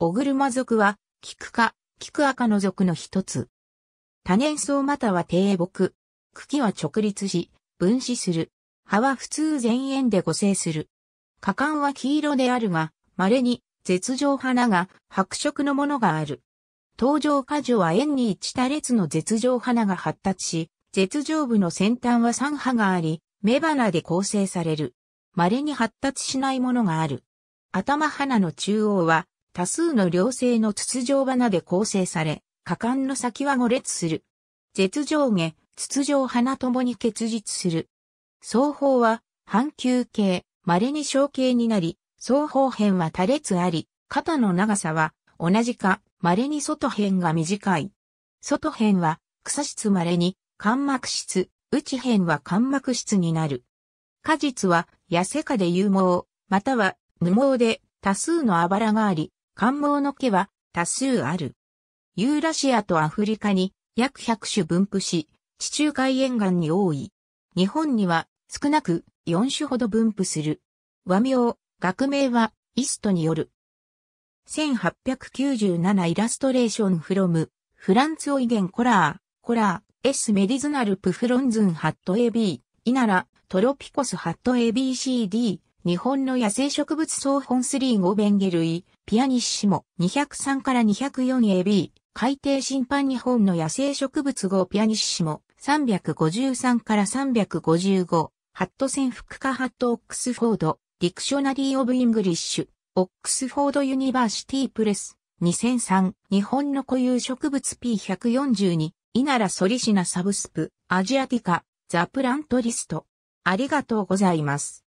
おぐるま族は、キク科、キク赤の族の一つ。多年草または低木。茎は直立し、分子する。葉は普通全円で互生する。果敢は黄色であるが、稀に、絶状花が白色のものがある。登場果樹は円に一多列の絶状花が発達し、絶状部の先端は三葉があり、雌花で構成される。稀に発達しないものがある。頭花の中央は多数の両性の筒状花で構成され、果敢の先は五列する。絶上下、筒状花ともに結実する。双方は、半球形、稀に小形になり、双方辺は多列あり、肩の長さは同じか、稀に外辺が短い。外辺は草質稀に、間膜質、内辺は間膜質になる。果実は痩せかで有毛、または無毛で多数のあばらがあり、関毛の毛は多数ある。ユーラシアとアフリカに約100種分布し、地中海沿岸に多い。日本には少なく4種ほど分布する。和名、学名はイストによる。1897イラストレーションフロム、フランツオイゲンコラー、コラー、エスメディズナルプフロンズンハット AB、イナラ、トロピコスハット ABCD、日本の野生植物総本3号ベンゲ類、ピアニッシモ、203から 204AB、海底審判日本の野生植物号ピアニッシモ、353から355、ハットセンフクカハットオックスフォード、ディクショナリー・オブ・イングリッシュ、オックスフォード・ユニバーシティ・プレス、2003、日本の固有植物 P142、イナラ・ソリシナ・サブスプ、アジアティカ、ザ・プラントリスト。ありがとうございます。